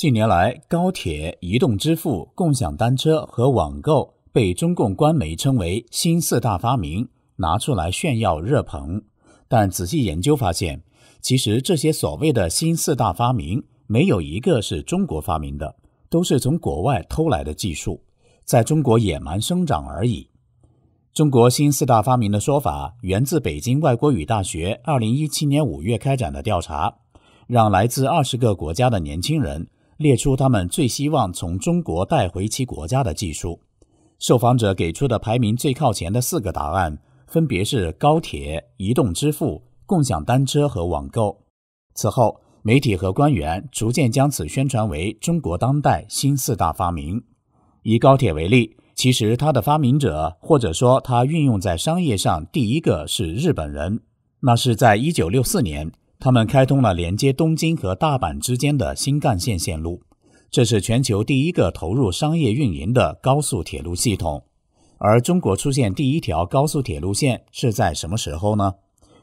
近年来，高铁、移动支付、共享单车和网购被中共官媒称为“新四大发明”，拿出来炫耀热捧。但仔细研究发现，其实这些所谓的新四大发明没有一个是中国发明的，都是从国外偷来的技术，在中国野蛮生长而已。中国“新四大发明”的说法源自北京外国语大学2017年5月开展的调查，让来自20个国家的年轻人。列出他们最希望从中国带回其国家的技术，受访者给出的排名最靠前的四个答案分别是高铁、移动支付、共享单车和网购。此后，媒体和官员逐渐将此宣传为中国当代新四大发明。以高铁为例，其实它的发明者或者说它运用在商业上第一个是日本人，那是在一九六四年。他们开通了连接东京和大阪之间的新干线线路，这是全球第一个投入商业运营的高速铁路系统。而中国出现第一条高速铁路线是在什么时候呢？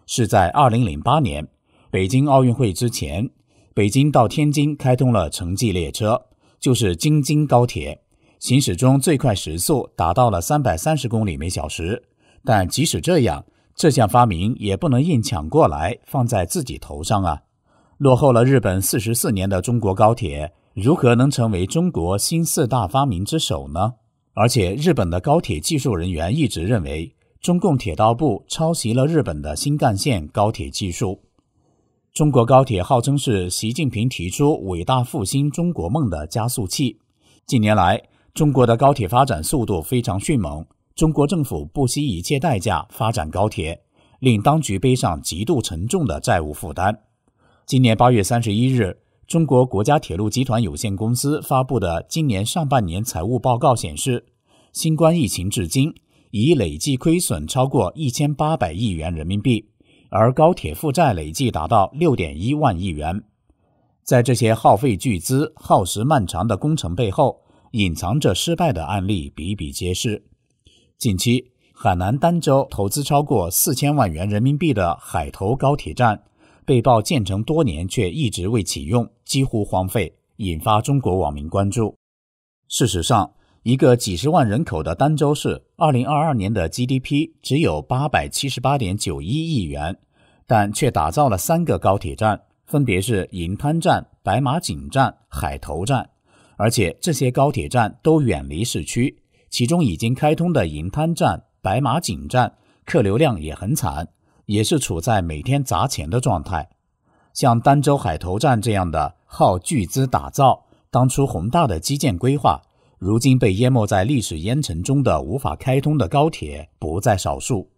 是在2008年北京奥运会之前，北京到天津开通了城际列车，就是京津高铁，行驶中最快时速达到了330公里每小时。但即使这样，这项发明也不能硬抢过来放在自己头上啊！落后了日本四十四年的中国高铁，如何能成为中国新四大发明之首呢？而且，日本的高铁技术人员一直认为，中共铁道部抄袭了日本的新干线高铁技术。中国高铁号称是习近平提出“伟大复兴中国梦”的加速器。近年来，中国的高铁发展速度非常迅猛。中国政府不惜一切代价发展高铁，令当局背上极度沉重的债务负担。今年八月三十一日，中国国家铁路集团有限公司发布的今年上半年财务报告显示，新冠疫情至今已累计亏损超过一千八百亿元人民币，而高铁负债累计达到六点一万亿元。在这些耗费巨资、耗时漫长的工程背后，隐藏着失败的案例比比皆是。近期，海南儋州投资超过四千万元人民币的海头高铁站，被曝建成多年却一直未启用，几乎荒废，引发中国网民关注。事实上，一个几十万人口的儋州市，二零二二年的 GDP 只有八百七十八点九一亿元，但却打造了三个高铁站，分别是银滩站、白马井站、海头站，而且这些高铁站都远离市区。其中已经开通的银滩站、白马井站客流量也很惨，也是处在每天砸钱的状态。像儋州海头站这样的耗巨资打造、当初宏大的基建规划，如今被淹没在历史烟尘中的无法开通的高铁不在少数。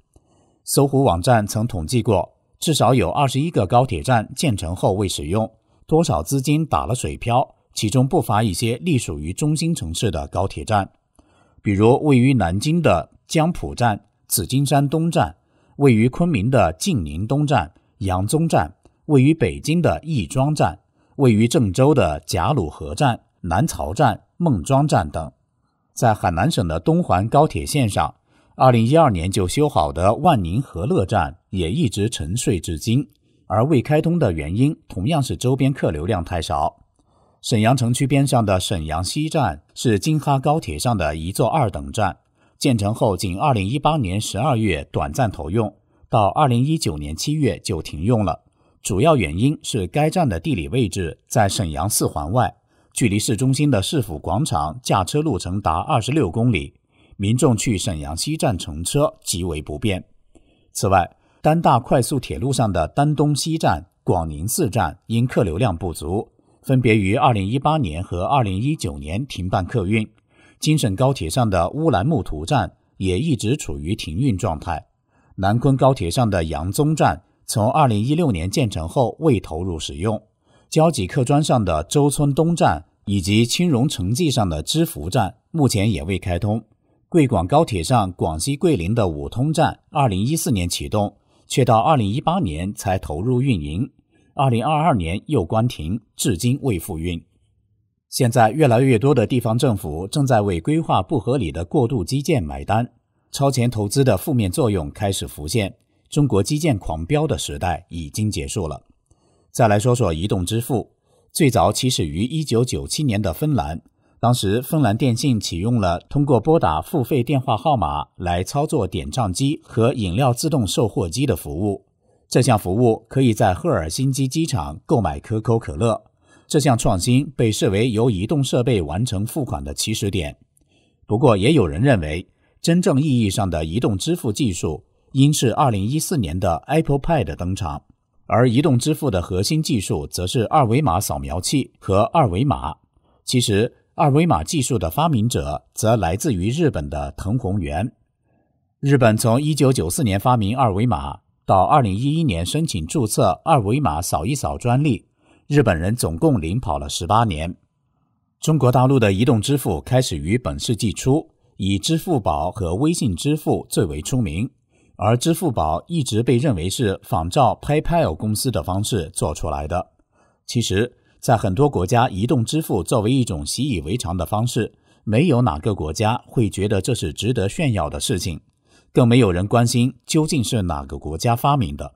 搜狐网站曾统计过，至少有二十一个高铁站建成后未使用，多少资金打了水漂，其中不乏一些隶属于中心城市的高铁站。比如位于南京的江浦站、紫金山东站，位于昆明的晋宁东站、杨宗站，位于北京的亦庄站，位于郑州的贾鲁河站、南曹站、孟庄站等。在海南省的东环高铁线上，二零一二年就修好的万宁和乐站也一直沉睡至今，而未开通的原因同样是周边客流量太少。沈阳城区边上的沈阳西站是京哈高铁上的一座二等站，建成后仅2018年12月短暂投用，到2019年7月就停用了。主要原因是该站的地理位置在沈阳四环外，距离市中心的市府广场驾车路程达二十六公里，民众去沈阳西站乘车极为不便。此外，丹大快速铁路上的丹东西站、广宁寺站因客流量不足。分别于二零一八年和二零一九年停办客运，京沈高铁上的乌兰木图站也一直处于停运状态。南昆高铁上的扬宗站从二零一六年建成后未投入使用，交吉客专上的周村东站以及青荣城际上的芝罘站目前也未开通。贵广高铁上广西桂林的五通站二零一四年启动，却到二零一八年才投入运营。二零二二年又关停，至今未复运。现在越来越多的地方政府正在为规划不合理的过度基建买单，超前投资的负面作用开始浮现。中国基建狂飙的时代已经结束了。再来说说移动支付，最早起始于一九九七年的芬兰，当时芬兰电信启用了通过拨打付费电话号码来操作点账机和饮料自动售货机的服务。这项服务可以在赫尔辛基机场购买可口可乐。这项创新被视为由移动设备完成付款的起始点。不过，也有人认为，真正意义上的移动支付技术应是2014年的 Apple Pay 的登场。而移动支付的核心技术则是二维码扫描器和二维码。其实，二维码技术的发明者则来自于日本的藤宏元。日本从1994年发明二维码。到二零一一年申请注册二维码扫一扫专利，日本人总共领跑了十八年。中国大陆的移动支付开始于本世纪初，以支付宝和微信支付最为出名，而支付宝一直被认为是仿照 PayPal 公司的方式做出来的。其实，在很多国家，移动支付作为一种习以为常的方式，没有哪个国家会觉得这是值得炫耀的事情。更没有人关心究竟是哪个国家发明的。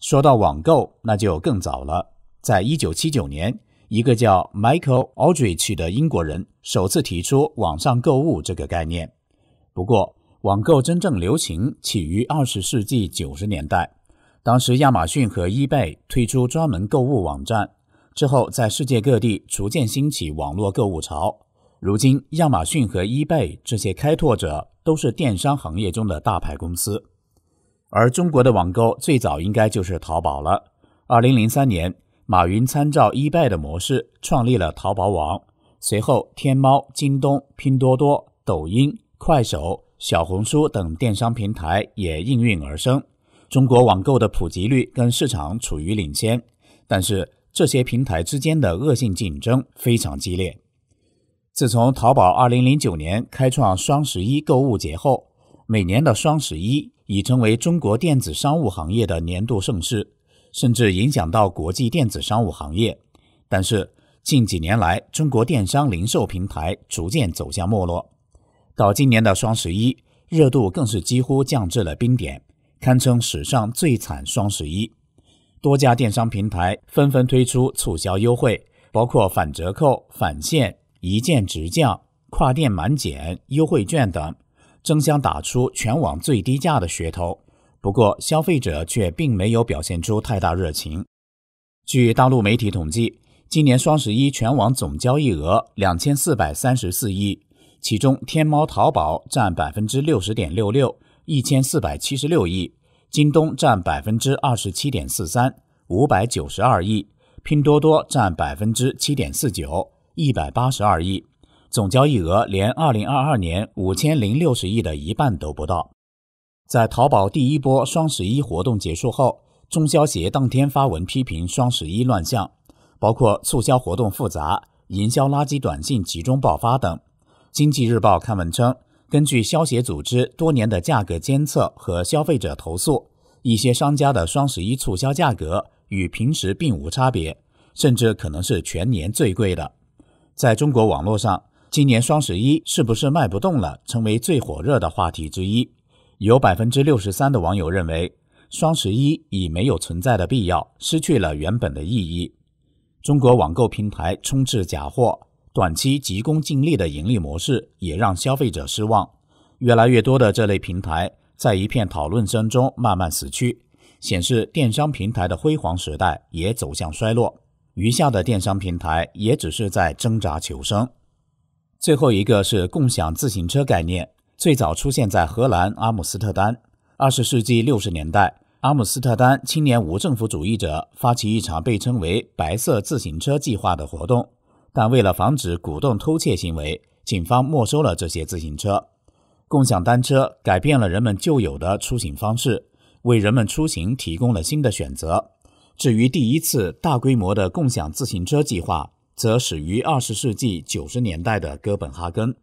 说到网购，那就更早了。在一九七九年，一个叫 Michael Aldrich 的英国人首次提出网上购物这个概念。不过，网购真正流行起于二十世纪九十年代，当时亚马逊和 eBay 推出专门购物网站，之后在世界各地逐渐兴起网络购物潮。如今，亚马逊和 eBay 这些开拓者都是电商行业中的大牌公司，而中国的网购最早应该就是淘宝了。二零零三年，马云参照 eBay 的模式创立了淘宝网，随后天猫、京东、拼多多、抖音、快手、小红书等电商平台也应运而生。中国网购的普及率跟市场处于领先，但是这些平台之间的恶性竞争非常激烈。自从淘宝2009年开创双十一购物节后，每年的双十一已成为中国电子商务行业的年度盛事，甚至影响到国际电子商务行业。但是近几年来，中国电商零售平台逐渐走向没落，到今年的双十一，热度更是几乎降至了冰点，堪称史上最惨双十一。多家电商平台纷纷推出促销优惠，包括返折扣、返现。一键直降、跨店满减、优惠券等，争相打出全网最低价的噱头。不过，消费者却并没有表现出太大热情。据大陆媒体统计，今年双十一全网总交易额两千四百三十四亿，其中天猫淘宝占百分之六十点六六，一千四百七十六亿；京东占百分之二十七点四三，五百九十二亿；拼多多占百分之七点四九。一百八十二亿，总交易额连二零二二年五千零六十亿的一半都不到。在淘宝第一波双十一活动结束后，中消协当天发文批评双十一乱象，包括促销活动复杂、营销垃圾短信集中爆发等。经济日报刊文称，根据消协组织多年的价格监测和消费者投诉，一些商家的双十一促销价格与平时并无差别，甚至可能是全年最贵的。在中国网络上，今年双十一是不是卖不动了，成为最火热的话题之一。有百分之六十三的网友认为，双十一已没有存在的必要，失去了原本的意义。中国网购平台充斥假货，短期急功近利的盈利模式也让消费者失望。越来越多的这类平台在一片讨论声中慢慢死去，显示电商平台的辉煌时代也走向衰落。余下的电商平台也只是在挣扎求生。最后一个是共享自行车概念，最早出现在荷兰阿姆斯特丹。二十世纪六十年代，阿姆斯特丹青年无政府主义者发起一场被称为“白色自行车计划”的活动，但为了防止鼓动偷窃行为，警方没收了这些自行车。共享单车改变了人们旧有的出行方式，为人们出行提供了新的选择。至于第一次大规模的共享自行车计划，则始于二十世纪九十年代的哥本哈根。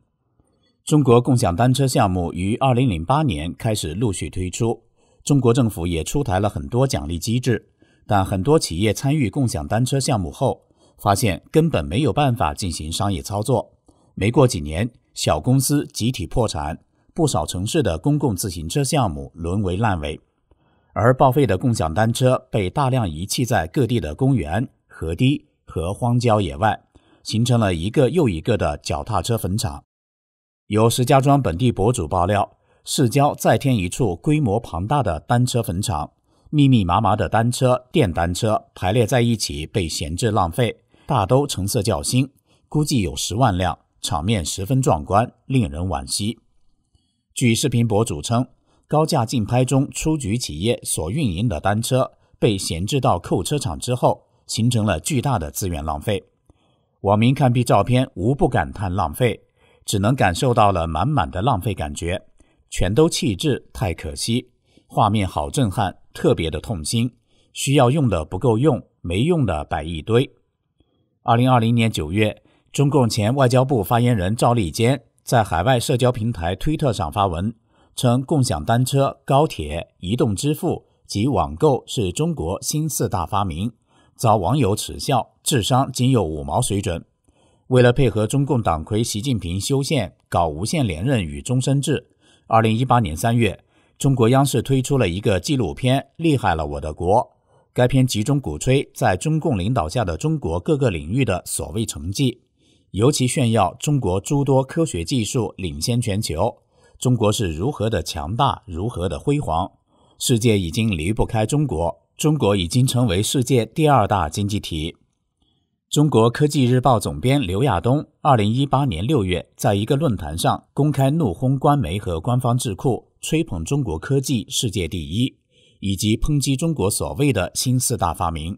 中国共享单车项目于二零零八年开始陆续推出，中国政府也出台了很多奖励机制，但很多企业参与共享单车项目后，发现根本没有办法进行商业操作。没过几年，小公司集体破产，不少城市的公共自行车项目沦为烂尾。而报废的共享单车被大量遗弃在各地的公园、河堤和荒郊野外，形成了一个又一个的脚踏车坟场。有石家庄本地博主爆料，市郊再添一处规模庞大的单车坟场，密密麻麻的单车、电单车排列在一起，被闲置浪费，大都成色较新，估计有十万辆，场面十分壮观，令人惋惜。据视频博主称。高价竞拍中出局企业所运营的单车被闲置到扣车场之后，形成了巨大的资源浪费。网民看毕照片，无不感叹浪费，只能感受到了满满的浪费感觉，全都弃置太可惜。画面好震撼，特别的痛心。需要用的不够用，没用的摆一堆。二零二零年九月，中共前外交部发言人赵立坚在海外社交平台推特上发文。称共享单车、高铁、移动支付及网购是中国新四大发明，遭网友耻笑，智商仅有五毛水准。为了配合中共党魁习近平修宪、搞无限连任与终身制，二零一八年三月，中国央视推出了一个纪录片《厉害了我的国》，该片集中鼓吹在中共领导下的中国各个领域的所谓成绩，尤其炫耀中国诸多科学技术领先全球。中国是如何的强大，如何的辉煌，世界已经离不开中国，中国已经成为世界第二大经济体。中国科技日报总编刘亚东，二零一八年六月，在一个论坛上公开怒轰官媒和官方智库，吹捧中国科技世界第一，以及抨击中国所谓的新四大发明。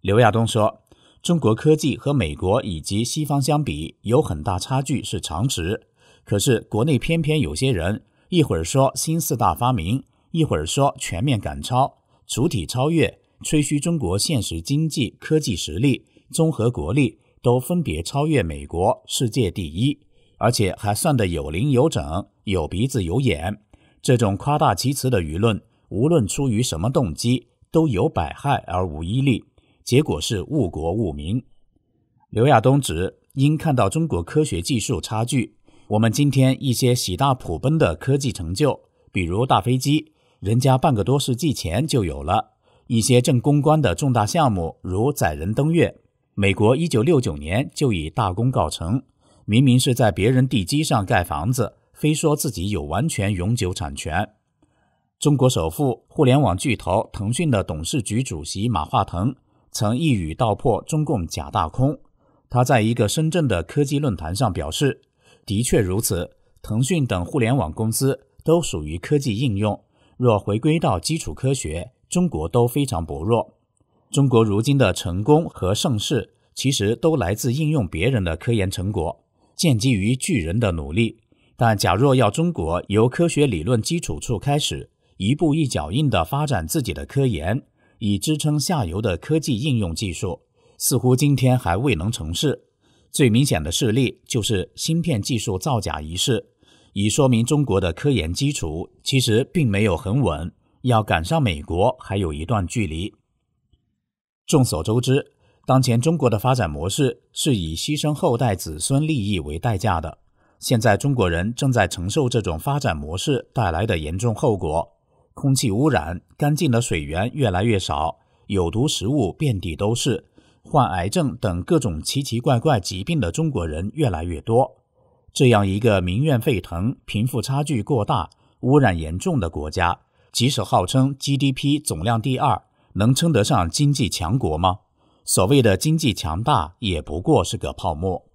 刘亚东说：“中国科技和美国以及西方相比，有很大差距，是常识。”可是，国内偏偏有些人一会儿说“新四大发明”，一会儿说“全面赶超、主体超越”，吹嘘中国现实经济、科技实力、综合国力都分别超越美国，世界第一，而且还算得有零有整、有鼻子有眼。这种夸大其词的舆论，无论出于什么动机，都有百害而无一利，结果是误国误民。刘亚东指，因看到中国科学技术差距。我们今天一些喜大普奔的科技成就，比如大飞机，人家半个多世纪前就有了；一些正攻关的重大项目，如载人登月，美国一九六九年就已大功告成。明明是在别人地基上盖房子，非说自己有完全永久产权。中国首富、互联网巨头腾讯的董事局主席马化腾曾一语道破中共假大空。他在一个深圳的科技论坛上表示。的确如此，腾讯等互联网公司都属于科技应用。若回归到基础科学，中国都非常薄弱。中国如今的成功和盛世，其实都来自应用别人的科研成果，建基于巨人的努力。但假若要中国由科学理论基础处开始，一步一脚印地发展自己的科研，以支撑下游的科技应用技术，似乎今天还未能成事。最明显的事例就是芯片技术造假一事，以说明中国的科研基础其实并没有很稳，要赶上美国还有一段距离。众所周知，当前中国的发展模式是以牺牲后代子孙利益为代价的。现在中国人正在承受这种发展模式带来的严重后果：空气污染，干净的水源越来越少，有毒食物遍地都是。患癌症等各种奇奇怪怪疾病的中国人越来越多，这样一个民怨沸腾、贫富差距过大、污染严重的国家，即使号称 GDP 总量第二，能称得上经济强国吗？所谓的经济强大，也不过是个泡沫。